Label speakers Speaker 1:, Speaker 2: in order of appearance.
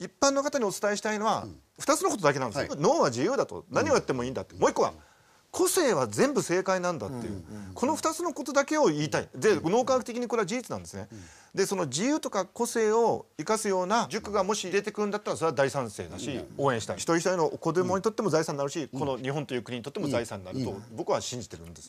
Speaker 1: 一般の方にお伝えしたいのは、う2つのことだけなんですよ、脳は自由だと何をやってもいいんだって、もう一個は個性は全部正解なんだっていう、この2つのことだけを言いたいで脳科学的にこれは事実なんですね、でその自由とか個性を生かすような塾がもし入れてくるんだったらそれは大賛成だし、応援したい一人一人の子供にとっても財産になるし、この日本という国にとっても財産になると僕は信じてるんですよ。